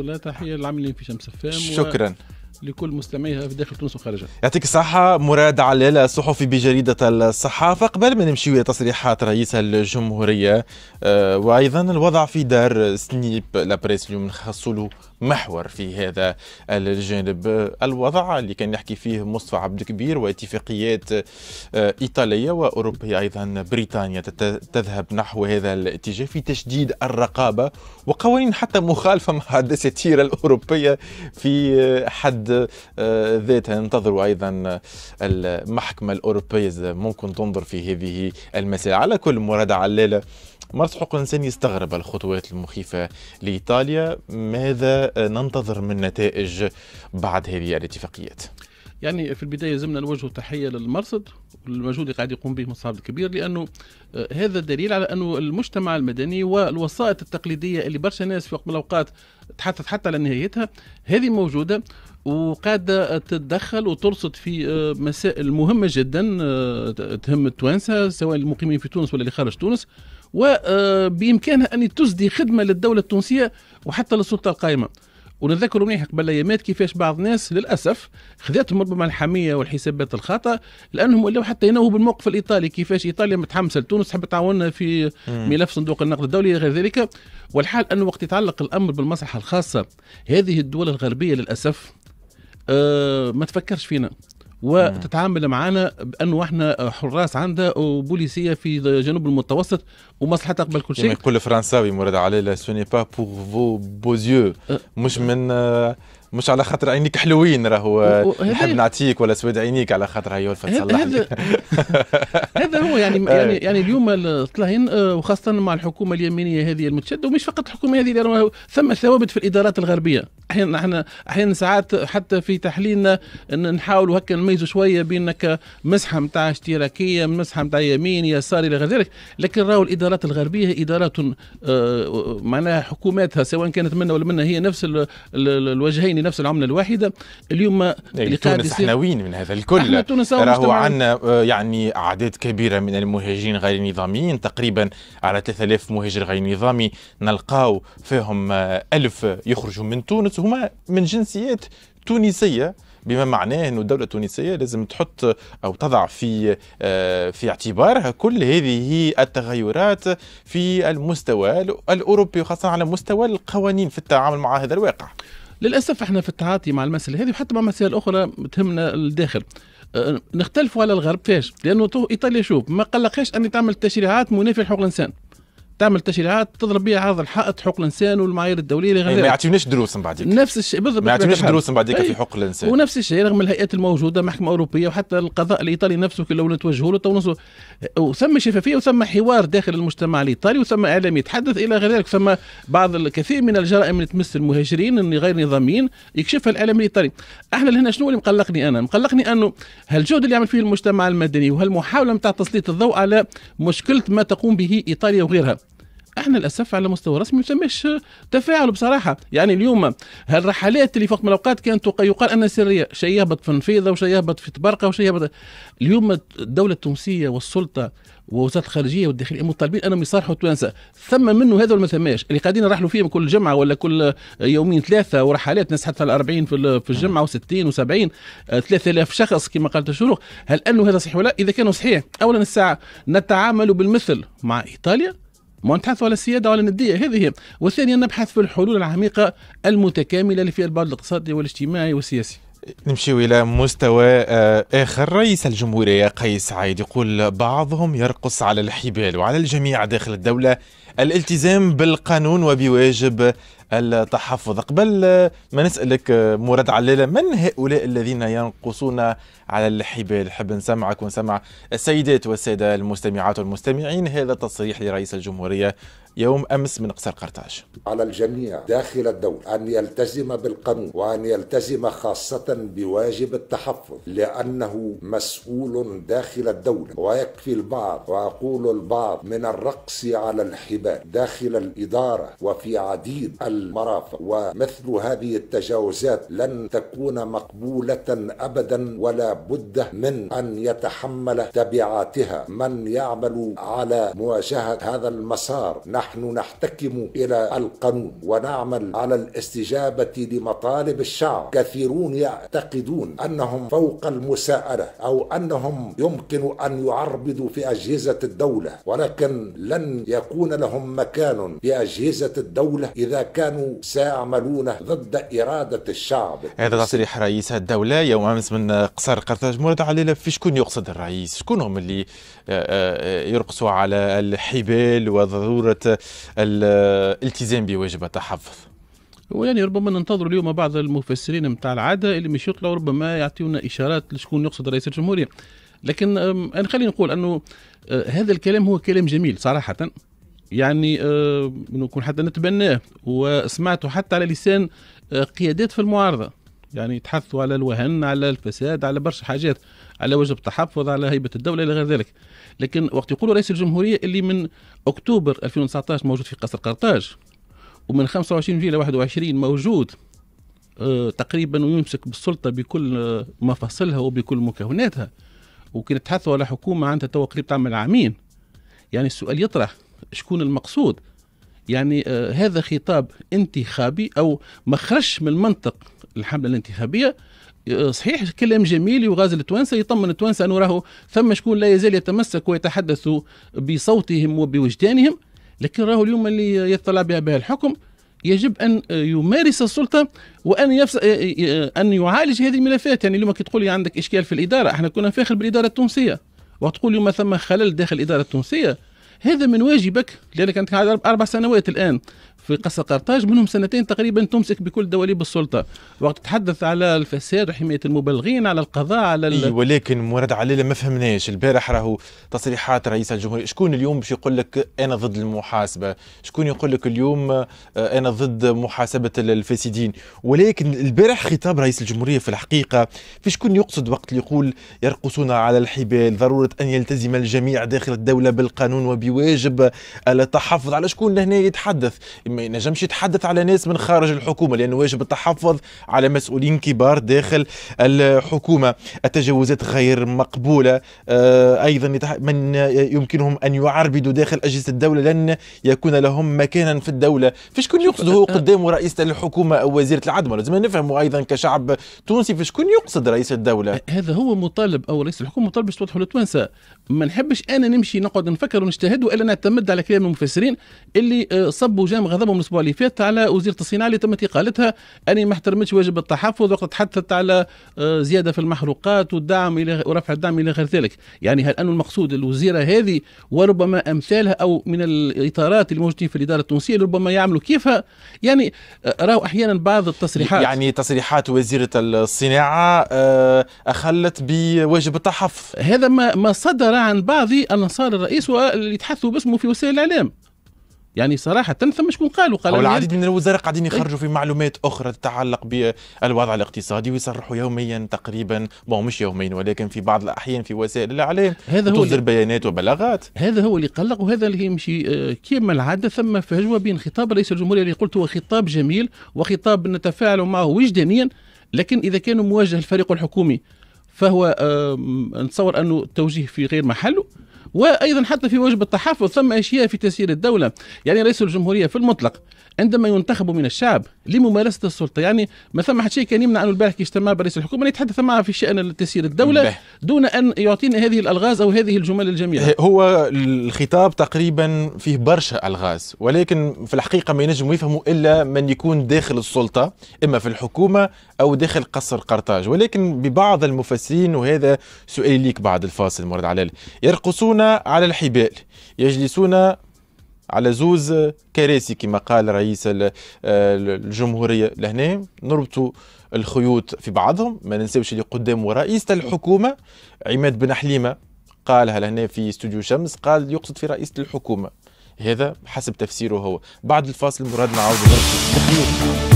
لا تحية للعاملين في شمس الفام شكرا لكل مستمعيها في داخل تونس وخارجها يعطيك الصحة مراد علالة صحفي بجريدة الصحة فقبل ما نمشيو تصريحات رئيس الجمهورية آه، وأيضا الوضع في دار سنيب لابريس اليوم نخصله محور في هذا الجانب الوضع اللي كان يحكي فيه مصطفى عبد الكبير واتفاقيات آه، إيطالية وأوروبية أيضا بريطانيا تذهب نحو هذا الاتجاه في تشديد الرقابة وقوانين حتى مخالفة مع الدساتير الأوروبية في حد بلاد آه، ذاتها ننتظروا ايضا آه، المحكمه الاوروبيه ممكن تنظر في هذه المساله على كل مراد علاله مرات حقوق الانسان يستغرب الخطوات المخيفه لايطاليا ماذا ننتظر من نتائج بعد هذه الاتفاقيات يعني في البدايه لازمنا نوجه تحيه للمرصد والمجهود اللي قاعد يقوم به مصعب الكبير لانه آه، هذا دليل على انه المجتمع المدني والوسائط التقليديه اللي برشا ناس في وقت من الاوقات تحدث حتى على نهايتها هذه موجوده وقاعدة تتدخل وترصد في آه، مسائل مهمة جدا آه، تهم التوانسة سواء المقيمين في تونس ولا اللي خارج تونس وبإمكانها أن تسدي خدمة للدولة التونسية وحتى للسلطة القائمة ونتذكر مليح قبل ايامات كيفاش بعض الناس للاسف خذتهم ربما الحميه والحسابات الخاطئه لانهم ولاو حتى ينوهوا بالموقف الايطالي كيفاش ايطاليا متحمسه لتونس تحب تعاوننا في ملف صندوق النقد الدولي غير ذلك والحال انه وقت يتعلق الامر بالمصلحه الخاصه هذه الدول الغربيه للاسف أه ما تفكرش فينا وتتعامل معنا بانه احنا حراس عندها وبوليسيه في جنوب المتوسط ومصلحتها قبل كل شيء كل فرنساوي مراد علي لا سوني با بور فو بوزيو مش من مش على خاطر عينيك حلوين راهو نحب نعطيك ولا سواد عينيك على خاطر هي ولفت هذا هذا هو يعني يعني يعني اليوم طلعين أه، وخاصه مع الحكومه اليمينيه هذه المتشدده ومش فقط الحكومه هذه ثم ثوابت في الادارات الغربيه احيانا احنا احيانا ساعات حتى في تحليلنا ان نحاولوا هكا نميزوا شويه بينك مسحه نتاع اشتراكيه مسحه نتاع يمين يسار الى غير ذلك لكن راهو الادارات الغربيه ادارات آه، معناها حكوماتها سواء كانت منا ولا منا هي نفس الوجهين نفس العمله الواحده اليوم إيه، تونس احنا وين من هذا الكل راهو عندنا آه، يعني اعداد كبيره من المهاجرين غير نظاميين تقريبا على 3000 مهاجر غير نظامي نلقاو فيهم آه، ألف يخرجوا من تونس القدس هما من جنسيات تونسيه بما معناه انه الدوله التونسيه لازم تحط او تضع في آه، في اعتبارها كل هذه التغيرات في المستوى الاوروبي وخاصه على مستوى القوانين في التعامل مع هذا الواقع. للاسف احنا في التعاطي مع المساله هذه وحتى مع مسائل اخرى تهمنا الداخل. آه، نختلفوا على الغرب فاش؟ لانه ايطاليا شوف ما قلقهاش ان تعمل تشريعات منافيه لحقوق الانسان. تعمل تشريعات تضرب بها هذا الحائط حقوق الانسان والمعايير الدوليه اللي غير إيه، ما يعطيوناش دروس من بعديك نفس الشيء بالضبط ما يعطيوناش دروس من بعديك في حقوق الانسان ونفس الشيء رغم الهيئات الموجوده محكمه اوروبيه وحتى القضاء الايطالي نفسه لو نتوجهوا له تونس وثم شفافيه وثم حوار داخل المجتمع الايطالي وثم اعلام يتحدث الى غير ذلك ثم بعض الكثير من الجرائم اللي تمس المهاجرين غير نظاميين يكشفها الاعلام الايطالي احنا لهنا شنو اللي مقلقني انا مقلقني انه هالجهد اللي يعمل فيه المجتمع المدني وهالمحاوله نتاع تسليط الضوء على مشكله ما تقوم به ايطاليا وغيرها احنا للاسف على مستوى رسمي ما تفاعل بصراحه يعني اليوم هالرحلات اللي فوق من الاوقات كانت يقال انها سريه شيء يهبط في نفيضه وشيء يهبط في تبرقه وشيء يهبط اليوم الدوله التونسيه والسلطه ووزاره الخارجيه والداخليه مطالبين انهم يصارحوا التوانسه ثم منه هذا ولا ثماش اللي قاعدين نرحلوا فيهم كل جمعه ولا كل يومين ثلاثه ورحلات ناس حتى 40 في في الجمعه و60 و70 3000 شخص كما قالت الشروق هل انه هذا صحيح ولا اذا كان صحيح اولا الساعه نتعامل بالمثل مع ايطاليا ما نبحث على السياده وعلى النديه هذه هي وثانيا نبحث في الحلول العميقه المتكامله اللي فيها البعد الاقتصادي والاجتماعي والسياسي نمشيو الى مستوى آه، اخر رئيس الجمهوريه قيس سعيد يقول بعضهم يرقص على الحبال وعلى الجميع داخل الدوله الالتزام بالقانون وبواجب التحفظ قبل ما نسألك مراد علالة من هؤلاء الذين ينقصون على الحبال حب نسمعك ونسمع السيدات والسادة المستمعات والمستمعين هذا تصريح لرئيس الجمهورية يوم أمس من قصر قرطاج على الجميع داخل الدولة أن يلتزم بالقانون وأن يلتزم خاصة بواجب التحفظ لأنه مسؤول داخل الدولة ويكفي البعض وأقول البعض من الرقص على الحبال داخل الإدارة وفي عديد ال المرافق ومثل هذه التجاوزات لن تكون مقبولة أبدا ولا بد من أن يتحمل تبعاتها من يعمل على مواجهة هذا المسار نحن نحتكم إلى القانون ونعمل على الاستجابة لمطالب الشعب كثيرون يعتقدون أنهم فوق المساءلة أو أنهم يمكن أن يعربدوا في أجهزة الدولة ولكن لن يكون لهم مكان في أجهزة الدولة إذا كان كانوا سيعملونه ضد إرادة الشعب هذا تصريح رئيس الدولة يوم أمس من قصر قرطاج مولد علي في شكون يقصد الرئيس شكون هم اللي آه، آه، يرقصوا على الحبال وضرورة الالتزام بواجب التحفظ ويعني ربما ننتظر اليوم بعض المفسرين نتاع العاده اللي مش يطلعوا ربما يعطيونا اشارات لشكون يقصد رئيس الجمهوريه لكن انا يعني خليني نقول انه آه، هذا الكلام هو كلام جميل صراحه يعني آه، نكون حتى نتبناه وسمعته حتى على لسان آه، قيادات في المعارضه يعني يتحثوا على الوهن على الفساد على برشا حاجات على وجب التحفظ على هيبه الدوله الى غير ذلك لكن وقت يقولوا رئيس الجمهوريه اللي من اكتوبر 2019 موجود في قصر قرطاج ومن 25 جيل 21 موجود آه، تقريبا ويمسك بالسلطه بكل مفاصلها وبكل مكوناتها وكي نتحدثوا على حكومه عندها توا قريب تعمل عامين يعني السؤال يطرح شكون المقصود يعني آه هذا خطاب انتخابي او مخرش من منطق الحمله الانتخابيه آه، صحيح كلام جميل يغازل التوانسه يطمن التوانسه انه راهو ثم شكون لا يزال يتمسك ويتحدث بصوتهم وبوجدانهم لكن راهو اليوم اللي يطلع بها الحكم يجب ان يمارس السلطه وان يفس... آه، آه، ان يعالج هذه الملفات يعني اليوم كي تقول لي عندك اشكال في الاداره احنا كنا نفاخر بالاداره التونسيه وتقول اليوم ثم خلل داخل الاداره التونسيه هذا من واجبك لانك انت اربع سنوات الان في قصر قرطاج منهم سنتين تقريبا تمسك بكل دواليب السلطه وقت تتحدث على الفساد وحمايه المبلغين على القضاء على ال... إيه ولكن مراد علي ما فهمناش البارح راهو تصريحات رئيس الجمهوريه شكون اليوم باش يقول لك انا ضد المحاسبه شكون يقول لك اليوم آه، انا ضد محاسبه الفاسدين ولكن البارح خطاب رئيس الجمهوريه في الحقيقه في شكون يقصد وقت اللي يقول يرقصون على الحبال ضروره ان يلتزم الجميع داخل الدوله بالقانون وبواجب التحفظ على شكون لهنا يتحدث ما ينجمش يتحدث على ناس من خارج الحكومه لانه واجب التحفظ على مسؤولين كبار داخل الحكومه التجاوزات غير مقبوله آه، ايضا من يمكنهم ان يعربدوا داخل اجهزه الدوله لن يكون لهم مكانا في الدوله فيش كون يقصد هو قدام رئيس الحكومه او وزيره العدم لازم نفهموا ايضا كشعب تونسي فيش كون يقصد رئيس الدوله هذا هو مطالب او رئيس الحكومه مطالب باش توضحوا للتوانسه ما نحبش انا نمشي نقعد نفكر ونجتهد والا نعتمد على كلام المفسرين اللي آه، صبوا جام غضب عظمهم الاسبوع اللي فات على وزيره الصناعه اللي تمت اقالتها اني ما احترمتش واجب التحفظ وقت تحدثت على آه، زياده في المحروقات والدعم الى ورفع الدعم الى غير ذلك يعني هل انه المقصود الوزيره هذه وربما امثالها او من الاطارات الموجودين في الاداره التونسيه ربما يعملوا كيفها يعني آه، راهو احيانا بعض التصريحات يعني تصريحات وزيره الصناعه آه، اخلت بواجب التحفظ هذا ما ما صدر عن بعض انصار الرئيس واللي تحثوا باسمه في وسائل الاعلام يعني صراحة ثم شكون قالوا قالوا والعديد من الوزراء قاعدين إيه؟ يخرجوا في معلومات أخرى تتعلق بالوضع الاقتصادي ويصرحوا يوميا تقريبا بون مش يوميا ولكن في بعض الأحيان في وسائل الإعلام هذا هو تصدر بيانات وبلاغات هذا هو اللي قلق وهذا اللي يمشي آه، كما العادة ثم فجوة بين خطاب رئيس الجمهورية اللي قلت هو خطاب جميل وخطاب نتفاعل معه وجدانيا لكن إذا كان موجه الفريق الحكومي فهو نتصور أنه توجيه في غير محله وايضا حتى في وجب التحفظ ثم اشياء في تسيير الدوله يعني رئيس الجمهوريه في المطلق عندما ينتخب من الشعب لممارسه السلطه يعني ما ثم حتى شيء كان يمنع انه البارح اجتماع برئيس الحكومه يتحدث معه في شان تسيير الدوله دون ان يعطينا هذه الالغاز او هذه الجمل الجميله هو الخطاب تقريبا فيه برشا الغاز ولكن في الحقيقه ما ينجم يفهموا الا من يكون داخل السلطه اما في الحكومه او داخل قصر قرطاج ولكن ببعض المفسرين وهذا سؤالي ليك بعد الفاصل مراد علال يرقصون على الحبال يجلسون على زوز كراسي كما قال رئيس آه، الجمهورية لهنا نربطوا الخيوط في بعضهم ما ننساوش اللي قدامه رئيس الحكومة عماد بن حليمة قالها لهنا في استوديو شمس قال يقصد في رئيس الحكومة هذا حسب تفسيره هو بعد الفاصل مراد نعود نربطوا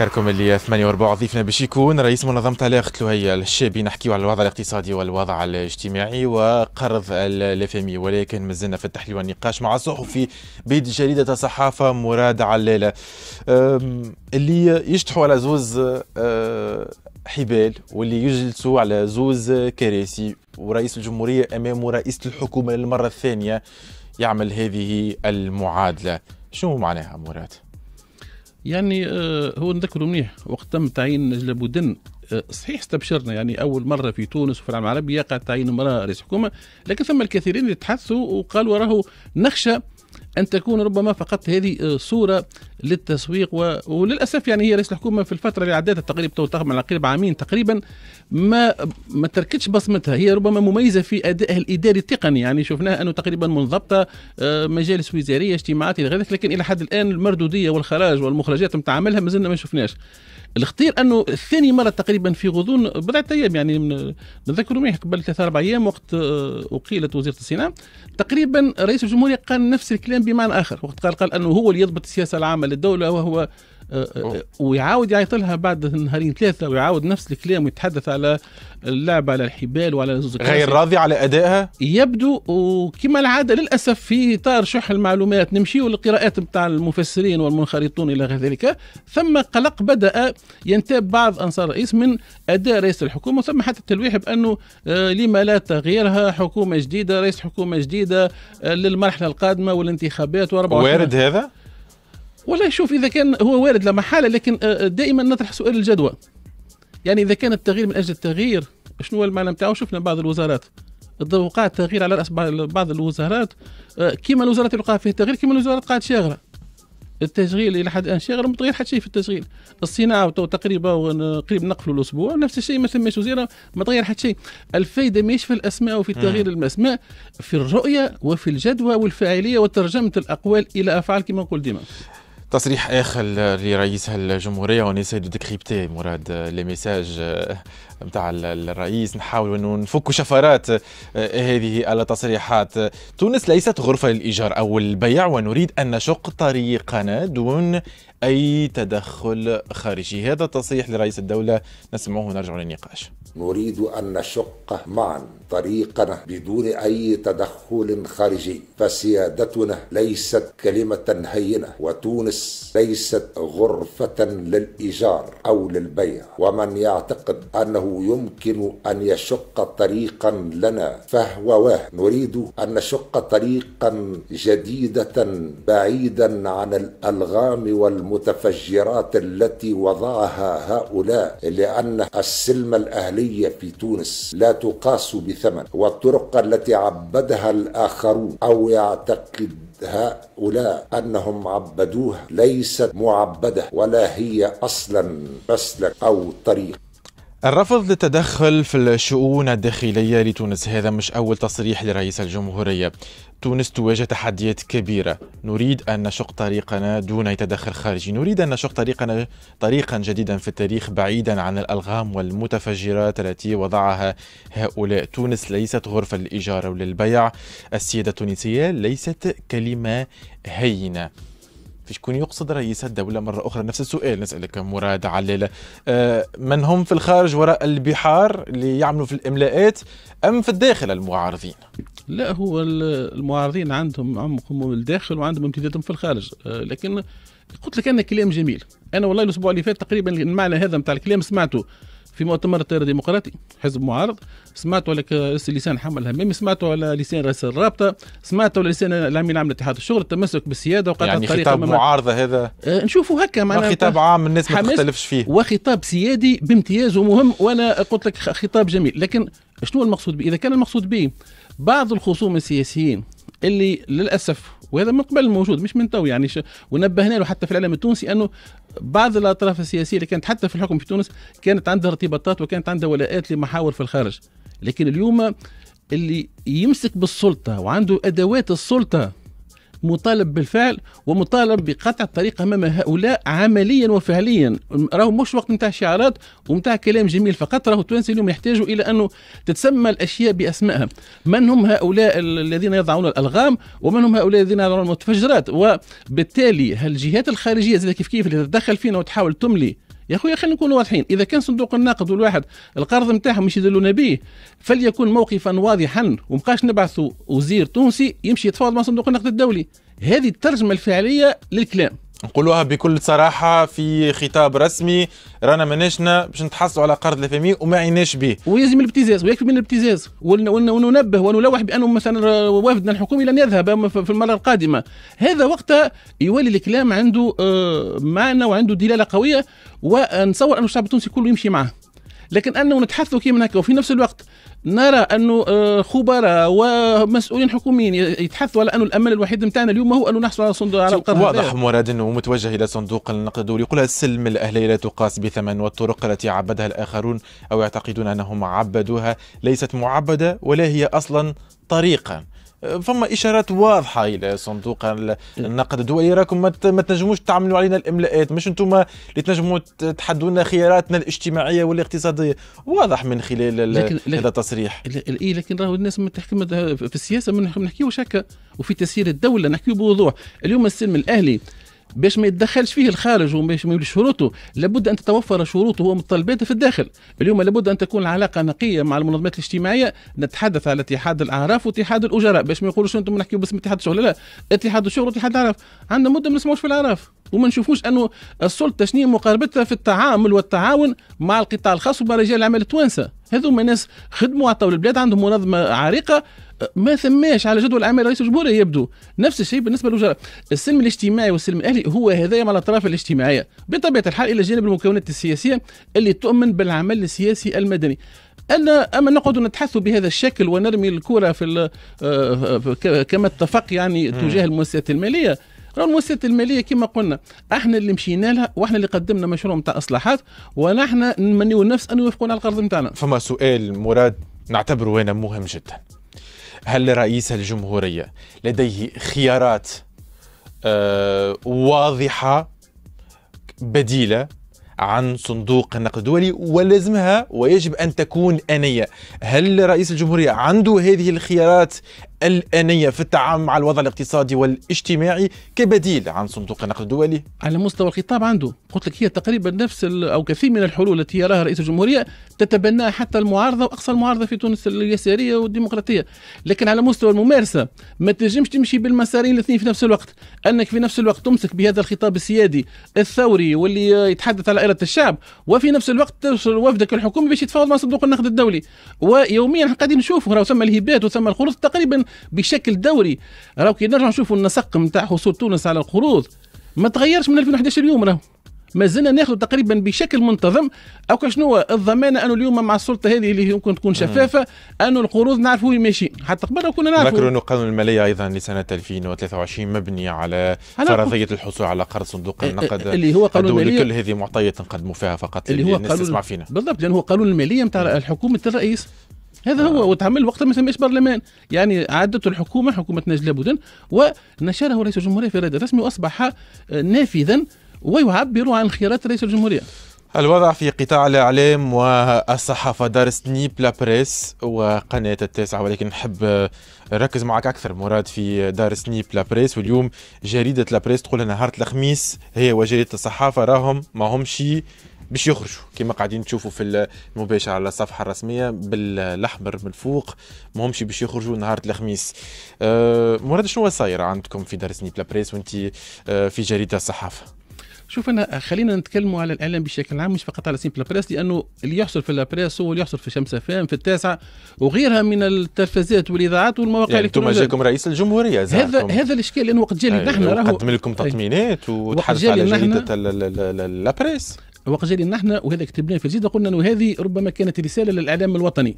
نذكركم اللي 8 و4 ضيفنا باش يكون رئيس منظمه علاقه هي الشابي نحكيو على الوضع الاقتصادي والوضع الاجتماعي وقرض الافمي e. ولكن مازلنا في التحليل والنقاش مع الصحفي بيد جريده الصحافه مراد علاله اللي يشطحوا على زوز أه، حبال واللي يجلسوا على زوز كراسي ورئيس الجمهوريه امام رئيس الحكومه للمره الثانيه يعمل هذه المعادله شو معناها مراد؟ يعني آه، هو نذكره منيح وقت تم تعيين نجله بودن آه، صحيح استبشرنا يعني اول مره في تونس وفي العالم العربي يقع تعيين امراه رئيس حكومه لكن ثم الكثيرين اللي تحثوا وقالوا راهو نخشى ان تكون ربما فقط هذه صوره للتسويق و... وللاسف يعني هي رئيس الحكومه في الفتره اللي عدتها تقريبا تو على قريب عامين تقريبا ما ما تركتش بصمتها هي ربما مميزه في ادائها الاداري التقني يعني شفناها انه تقريبا منضبطه آه، مجالس وزاريه اجتماعات الى غير ذلك لكن الى حد الان المردوديه والخراج والمخرجات نتاع عملها مازلنا ما شفناش الخطير انه ثاني مره تقريبا في غضون بضعه ايام يعني نذكر مليح قبل ثلاثة اربع ايام وقت آه، اقيلت وزيره الصناعه تقريبا رئيس الجمهوريه قال نفس الكلام بمعنى اخر وقت قال قال انه هو اللي يضبط السياسه العامه للدوله وهو أه، أه، أه، ويعاود يعيط لها بعد نهارين ثلاثه ويعاود نفس الكلام ويتحدث على اللعب على الحبال وعلى غير راضي على ادائها يبدو وكما العاده للاسف في اطار شح المعلومات نمشيو للقراءات بتاع المفسرين والمنخرطون الى غير ذلك ثم قلق بدا ينتاب بعض انصار الرئيس من اداء رئيس الحكومه ثم حتى التلويح بانه لما لا تغييرها حكومه جديده رئيس حكومه جديده للمرحله القادمه والانتخابات وارد هذا؟ والله شوف اذا كان هو وارد لا محاله لكن آه، آه، دائما نطرح سؤال الجدوى يعني اذا كان التغيير من اجل التغيير شنو هو المعنى نتاعو شفنا بعض الوزارات وقع التغيير على راس بعض الوزارات آه، كما الوزارات اللي وقع فيها التغيير كما الوزارات قاعد شاغره التشغيل الى حد الان شاغر متغير حتى شيء في التشغيل الصناعه تقريبا قريب نقفلوا الاسبوع نفس الشيء ما ثماش وزيره ما تغير حتى شيء الفائده ماهيش في الاسماء وفي تغيير الاسماء في الرؤيه وفي الجدوى والفاعليه وترجمه الاقوال الى افعال كما نقول ديما تصريح اخر لرئيس الجمهوريه ونسي دو ديكريبتي مراد آه، لي ميساج نتاع آه، الرئيس نحاولوا انه نفكوا شفرات آه، هذه التصريحات تونس ليست غرفه للايجار او البيع ونريد ان نشق طريقنا دون اي تدخل خارجي هذا تصريح لرئيس الدوله نسمعه ونرجع للنقاش نريد ان نشق معا طريقنا بدون أي تدخل خارجي فسيادتنا ليست كلمة هينة وتونس ليست غرفة للإيجار أو للبيع ومن يعتقد أنه يمكن أن يشق طريقا لنا فهو واه نريد أن نشق طريقا جديدة بعيدا عن الألغام والمتفجرات التي وضعها هؤلاء لأن السلم الأهلية في تونس لا تقاس ب ثمن والطرق التي عبدها الآخرون أو يعتقد هؤلاء انهم عبدوها ليست معبده ولا هي اصلا مسلك او طريق الرفض للتدخل في الشؤون الداخلية لتونس هذا مش أول تصريح لرئيس الجمهورية تونس تواجه تحديات كبيرة نريد أن نشق طريقنا دون تدخل خارجي نريد أن نشق طريقنا طريقا جديدا في التاريخ بعيدا عن الألغام والمتفجرات التي وضعها هؤلاء تونس ليست غرفة للإيجار وللبيع السيادة التونسية ليست كلمة هينة شكون يقصد رئيس الدولة مرة أخرى نفس السؤال نسألك مراد علالة آه، من هم في الخارج وراء البحار اللي يعملوا في الإملاءات أم في الداخل المعارضين؟ لا هو المعارضين عندهم عمقهم الداخل وعندهم امتدادهم في الخارج آه، لكن قلت لك أنا كلام جميل أنا والله الأسبوع اللي فات تقريبا المعنى هذا نتاع الكلام سمعته في مؤتمر التيار الديمقراطي حزب معارض سمعتوا على رئيس لسان حمل همامي سمعتوا على لسان رئيس الرابطه سمعتوا على لسان العميل عام الاتحاد الشغل التمسك بالسياده وقطع يعني الطريق خطاب معارضه هذا نشوفوا آه، نشوفه هكا معناها خطاب عام الناس ما تختلفش فيه وخطاب سيادي بامتياز ومهم وانا قلت لك خطاب جميل لكن شنو المقصود به اذا كان المقصود به بعض الخصوم السياسيين اللي للاسف وهذا من قبل موجود مش من تو يعني ونبهنا له حتى في الاعلام التونسي انه بعض الاطراف السياسيه اللي كانت حتى في الحكم في تونس كانت عندها ارتباطات وكانت عندها ولاءات لمحاور في الخارج لكن اليوم اللي يمسك بالسلطه وعنده ادوات السلطه مطالب بالفعل ومطالب بقطع الطريق امام هؤلاء عمليا وفعليا راهو مش وقت نتاع شعارات ونتاع كلام جميل فقط راهو التوانسه اليوم يحتاجوا الى انه تتسمى الاشياء باسمائها من هم هؤلاء الذين يضعون الالغام ومن هم هؤلاء الذين يضعون المتفجرات وبالتالي الجهات الخارجيه زي كيف كيف اللي تتدخل فينا وتحاول تملي يا خويا خلينا نكونوا واضحين اذا كان صندوق النقد والواحد القرض نتاعهم مش يدلونا به فليكن موقفا واضحا ومبقاش نبعثوا وزير تونسي يمشي يتفاوض مع صندوق النقد الدولي هذه الترجمه الفعليه للكلام نقولوها بكل صراحة في خطاب رسمي رانا ماناشنا باش نتحصلوا على قرض لافامي وما عيناش به ويلزم الابتزاز ويكفي من الابتزاز وننبه ونلوح بأنه مثلا وفدنا الحكومي لن يذهب في المرة القادمة هذا وقتها يولي الكلام عنده آه، معنى وعنده دلالة قوية ونصور أن الشعب التونسي كله يمشي معه لكن انه نتحدث كيما هكا وفي نفس الوقت نرى انه آه، خبراء ومسؤولين حكوميين يتحدثوا على انه الامل الوحيد نتاعنا اليوم هو انه نحصل على صندوق على القرار واضح مراد انه متوجه الى صندوق النقد الدولي يقول السلم الاهلي لا تقاس بثمن والطرق التي عبدها الاخرون او يعتقدون انهم عبدوها ليست معبده ولا هي اصلا طريقا فما اشارات واضحه الى صندوق النقد الدولي راكم ما تنجموش تعملوا علينا الاملاءات مش انتم اللي تنجموا تحدونا خياراتنا الاجتماعيه والاقتصاديه واضح من خلال لكن هذا التصريح اي لكن راهو الناس ما تحكم في السياسه ما نحكيوش هكا وفي تسيير الدوله نحكيو بوضوح اليوم السلم الاهلي باش ما يتدخلش فيه الخارج وباش ما يمليش شروطه لابد ان تتوفر شروطه متطلباته في الداخل اليوم لابد ان تكون العلاقه نقيه مع المنظمات الاجتماعيه نتحدث على اتحاد الاعراف واتحاد الاجراء باش ما يقولوش انتم نحكيوا باسم اتحاد الشغل لا اتحاد الشغل واتحاد الاعراف عندنا مده ما نسمعوش في الاعراف وما نشوفوش انه السلطه شنو مقاربتها في التعامل والتعاون مع القطاع الخاص ورجال الاعمال التوانسه هذوما ناس خدموا طول البلاد عندهم منظمه عريقه ما ثماش على جدول اعمال رئيس الجمهوريه يبدو نفس الشيء بالنسبه للوزراء السلم الاجتماعي والسلم الاهلي هو هذايا مع الاطراف الاجتماعيه بطبيعه الحال الى جانب المكونات السياسيه اللي تؤمن بالعمل السياسي المدني انا اما نقعد نتحث بهذا الشكل ونرمي الكره في آه، آه، كما اتفق يعني تجاه المؤسسات الماليه المؤسسات الماليه كما قلنا احنا اللي مشينا لها واحنا اللي قدمنا مشروع نتاع اصلاحات ونحن نمنيو النفس ان يوافقون على القرض نتاعنا. فما سؤال مراد نعتبره انا مهم جدا. هل رئيس الجمهوريه لديه خيارات آه واضحه بديله عن صندوق النقد الدولي ولازمها ويجب ان تكون انيه هل رئيس الجمهوريه عنده هذه الخيارات الآنية في التعامل مع الوضع الاقتصادي والاجتماعي كبديل عن صندوق النقد الدولي؟ على مستوى الخطاب عنده قلت لك هي تقريبا نفس أو كثير من الحلول التي يراها رئيس الجمهورية تتبناها حتى المعارضة وأقصى المعارضة في تونس اليسارية والديمقراطية لكن على مستوى الممارسة ما تنجمش تمشي بالمسارين الاثنين في نفس الوقت أنك في نفس الوقت تمسك بهذا الخطاب السيادي الثوري واللي يتحدث على إرادة الشعب وفي نفس الوقت توصل وفدك الحكومي باش يتفاوض مع صندوق النقد الدولي ويوميا قاعدين نشوفوا ثم الهبات وثم الخروج تقريبا بشكل دوري راهو كي نرجع نشوفوا النسق نتاع حصول تونس على القروض ما تغيرش من 2011 اليوم راهو ما زلنا ناخذ تقريبا بشكل منتظم او شنو الضمانه انه اليوم مع السلطه هذه اللي يمكن تكون شفافه انه القروض نعرفوا وين ماشي حتى قبل كنا نعرفوا ذكروا انه قانون الماليه ايضا لسنه 2023 مبني على فرضيه الحصول على قرض صندوق إيه، إيه، النقد اللي هو قانون الماليه كل هذه معطيات نقدموا فيها فقط اللي, اللي هو قانون فينا بالضبط لانه هو قانون الماليه نتاع الحكومه الرئيس هذا آه. هو وتعمل وقتها ما يسميش برلمان يعني عادته الحكومه حكومه نجلاء بودن ونشره رئيس الجمهوريه في رد رسمي واصبح آه، نافذا ويعبر عن خيارات رئيس الجمهوريه الوضع في قطاع الإعلام والصحافة دار نيب لا بريس وقناة التاسعة ولكن نحب آه، نركز معك أكثر مراد في دار سنيب لا بريس واليوم جريدة لا بريس تقول نهار الخميس هي وجريدة الصحافة راهم ما باش يخرجوا كما قاعدين تشوفوا في المباشر على الصفحه الرسميه بالاحمر من الفوق ماهمش باش يخرجوا نهار الخميس أه مراد شنو صاير عندكم في دار سنيب لابريس وانت أه، في جريده الصحافه شوف انا خلينا نتكلموا على الاعلام بشكل عام مش فقط على سيمبل بريس لانه اللي يحصل في لابريس هو اللي يحصل في شمس فام في التاسعه وغيرها من التلفزيونات والاذاعات والمواقع يعني الالكترونيه انتم جاكم رئيس الجمهوريه هذا هذا الاشكال لانه وقت جالي نحن أيوة، راهو قدم لكم تطمينات أيوة. وتحرص على جريده لابريس وقت جالي نحن وهذا كتبناه في الجزيره قلنا انه هذه ربما كانت رساله للاعلام الوطني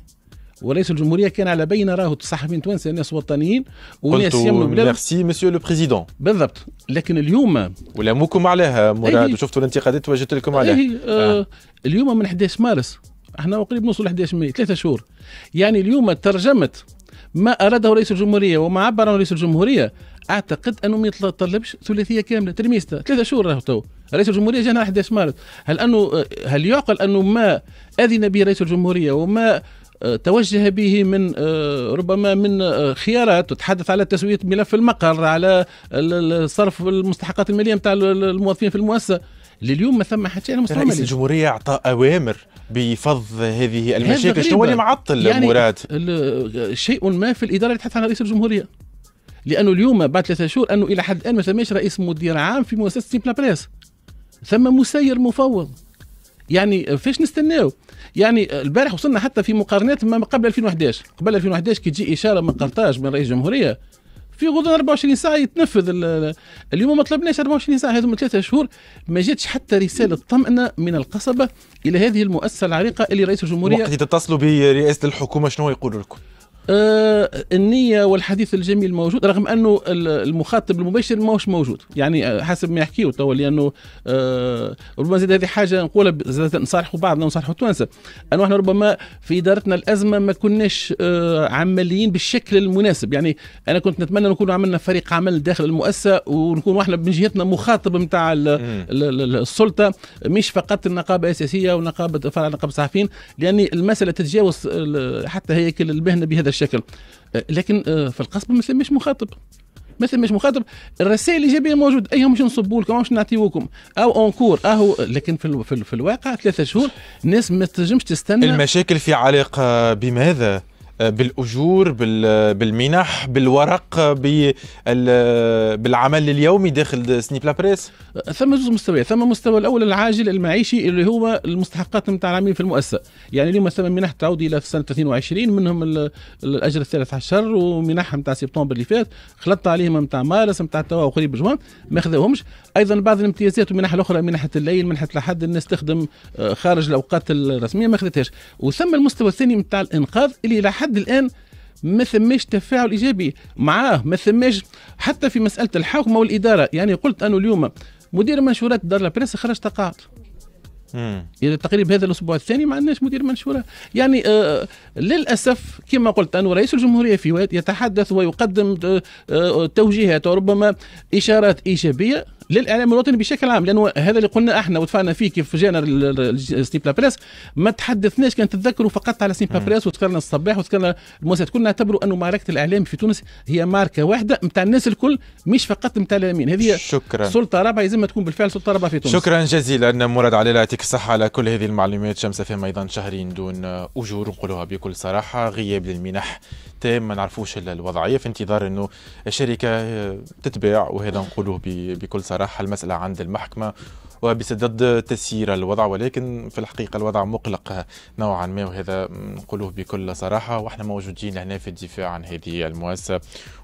وليس الجمهوريه كان على بين راهو الصحفيين توانسة ناس وطنيين وناس يمنوا بلاد ميرسي مسيو لو بريزيدون بالضبط لكن اليوم ولاموكم عليها مراد وشفتوا إيه. الانتقادات وجدت لكم إيه، عليها آه. آه. اليوم من 11 مارس احنا قريب نوصل 11 مايو ثلاثة شهور يعني اليوم ترجمت ما اراده رئيس الجمهوريه وما عبر عنه رئيس الجمهوريه اعتقد انه ما يتطلبش ثلاثيه كامله ترميستا ثلاثة شهور راهو تو رئيس الجمهوريه جانا 11 مارس هل انه هل يعقل انه ما اذن به رئيس الجمهوريه وما آه، توجه به من آه، ربما من آه، خيارات تتحدث على تسويه ملف المقر على صرف المستحقات الماليه نتاع الموظفين في المؤسسه لليوم ما ثم حتى شيء يعني مستعمل رئيس الجمهوريه اعطى اوامر بفض هذه المشاكل شنو اللي معطل يعني مراد شيء ما في الاداره اللي تحدث رئيس الجمهوريه لانه اليوم بعد ثلاثة شهور انه الى حد الان ما ثماش رئيس مدير عام في مؤسسه بلا بريس ثم مسير مفوض يعني فاش نستناو يعني البارح وصلنا حتى في مقارنات ما قبل 2011 قبل 2011 كي تجي اشاره من قرطاج من رئيس الجمهوريه في غضون 24 ساعه يتنفذ اليوم ما طلبناش 24 ساعه هذوما ثلاثة شهور ما جاتش حتى رساله طمأنه من القصبه الى هذه المؤسسه العريقه اللي رئيس الجمهوريه وقت تتصلوا برئاسه الحكومه شنو يقول لكم؟ آه، النية والحديث الجميل موجود رغم أنه المخاطب المباشر ماهوش موجود يعني آه، حسب ما يحكيه توا لأنه آه ربما زاد هذه حاجة نقولها نصالحوا بعضنا ونصالحوا التوانسة أنه احنا ربما في إدارتنا الأزمة ما كناش آه عمليين بالشكل المناسب يعني أنا كنت نتمنى نكون عملنا فريق عمل داخل المؤسسة ونكون احنا من جهتنا مخاطب نتاع السلطة مش فقط النقابة الأساسية ونقابة فرع نقابة الصحفيين لأن المسألة تتجاوز حتى هيكل المهنة بهذا الشكل آه، لكن آه، في القصبه ما ثماش مخاطب ما ثماش مخاطب الرسائل الايجابيه موجوده ايهم مش نصبوا لكم مش نعطيوكم او اونكور اهو لكن في, في, في الواقع ثلاثة شهور الناس ما تنجمش تستنى المشاكل في علاقه بماذا؟ بالاجور بالمنح بالورق بالعمل اليومي داخل سنيب لا بريس ثم زوج مستويات ثم المستوى الاول العاجل المعيشي اللي هو المستحقات نتاع العاملين في المؤسسه يعني اليوم مثلا منح تعود الى سنه 22 منهم الاجر الثالث عشر ومنح نتاع سبتمبر اللي فات خلطت عليهم نتاع مارس نتاع توا وقريب جوان ما خذوهمش ايضا بعض الامتيازات والمنح الاخرى منحه الليل منحه الاحد الناس تخدم آه، خارج الاوقات الرسميه ما خذتهاش وثم المستوى الثاني نتاع الانقاذ اللي الى لحد الان ما ثماش تفاعل ايجابي معاه ما ثماش حتى في مساله الحوكمه والاداره يعني قلت انه اليوم مدير منشورات دار لابريس خرج تقاعد الى يعني تقريبا هذا الاسبوع الثاني ما عندناش مدير منشوره يعني آه للاسف كما قلت انه رئيس الجمهوريه في يتحدث ويقدم آه، آه، توجيهات وربما اشارات ايجابيه للاعلام الوطني بشكل عام لانه هذا اللي قلنا احنا ودفعنا فيه كيف جانا لا بريس ما تحدثناش كان تتذكروا فقط على لا بريس وذكرنا الصباح وذكرنا المؤسسات كنا نعتبروا انه معركه الاعلام في تونس هي ماركه واحده نتاع الناس الكل مش فقط نتاع اليمين هذه شكرا سلطه رابعه لازم تكون بالفعل سلطه رابعه في تونس شكرا جزيلا مراد علي يعطيك الصحه على كل هذه المعلومات شمس فهم ايضا شهرين دون اجور نقولها بكل صراحه غياب للمنح تام ما نعرفوش الوضعيه في انتظار انه الشركه تتباع وهذا نقولوه بكل صراحه المساله عند المحكمه وبصدد تسيير الوضع ولكن في الحقيقة الوضع مقلق نوعا ما وهذا نقوله بكل صراحة وإحنا موجودين هنا في الدفاع عن هذه المؤسسة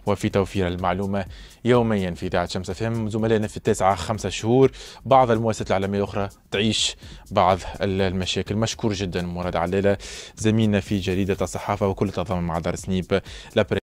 وفي توفير المعلومة يوميا في إذاعة شمس فهم زملائنا في التاسعة خمسة شهور بعض المؤسسات الإعلامية الأخرى تعيش بعض المشاكل مشكور جدا مراد علالة زميلنا في جريدة الصحافة وكل تضامن مع دار سنيب